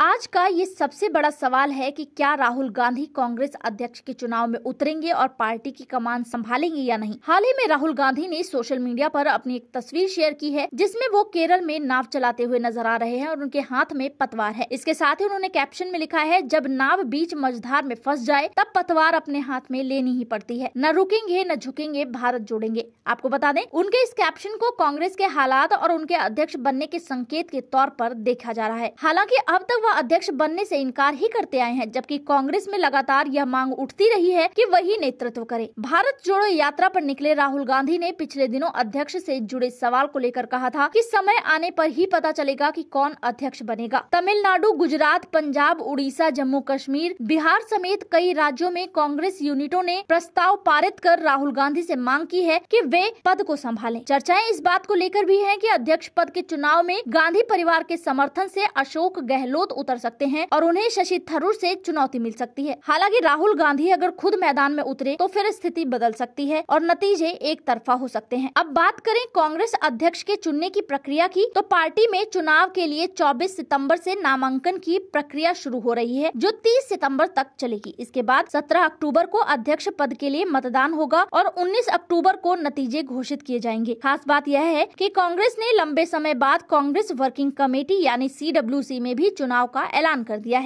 आज का ये सबसे बड़ा सवाल है कि क्या राहुल गांधी कांग्रेस अध्यक्ष के चुनाव में उतरेंगे और पार्टी की कमान संभालेंगे या नहीं हाल ही में राहुल गांधी ने सोशल मीडिया पर अपनी एक तस्वीर शेयर की है जिसमें वो केरल में नाव चलाते हुए नजर आ रहे हैं और उनके हाथ में पतवार है इसके साथ ही उन्होंने कैप्शन में लिखा है जब नाव बीच मझधार में फंस जाए तब पतवार अपने हाथ में लेनी ही पड़ती है न रुकेंगे न झुकेंगे भारत जोड़ेंगे आपको बता दें उनके इस कैप्शन को कांग्रेस के हालात और उनके अध्यक्ष बनने के संकेत के तौर पर देखा जा रहा है हालांकि अब तक वह अध्यक्ष बनने से इनकार ही करते आए हैं जबकि कांग्रेस में लगातार यह मांग उठती रही है कि वही नेतृत्व करे भारत जोड़ो यात्रा पर निकले राहुल गांधी ने पिछले दिनों अध्यक्ष से जुड़े सवाल को लेकर कहा था कि समय आने पर ही पता चलेगा कि कौन अध्यक्ष बनेगा तमिलनाडु गुजरात पंजाब उड़ीसा जम्मू कश्मीर बिहार समेत कई राज्यों में कांग्रेस यूनिटों ने प्रस्ताव पारित कर राहुल गांधी से मांग की है कि वे पद को संभालें। चर्चाएं इस बात को लेकर भी हैं कि अध्यक्ष पद के चुनाव में गांधी परिवार के समर्थन से अशोक गहलोत उतर सकते हैं और उन्हें शशि थरूर से चुनौती मिल सकती है हालांकि राहुल गांधी अगर खुद मैदान में उतरे तो फिर स्थिति बदल सकती है और नतीजे एक तरफा हो सकते हैं अब बात करें कांग्रेस अध्यक्ष के चुनने की प्रक्रिया की तो पार्टी में चुनाव के लिए 24 सितंबर से नामांकन की प्रक्रिया शुरू हो रही है जो 30 सितंबर तक चलेगी इसके बाद 17 अक्टूबर को अध्यक्ष पद के लिए मतदान होगा और 19 अक्टूबर को नतीजे घोषित किए जाएंगे खास बात यह है की कांग्रेस ने लंबे समय बाद कांग्रेस वर्किंग कमेटी यानी सी में भी चुनाव का ऐलान कर दिया है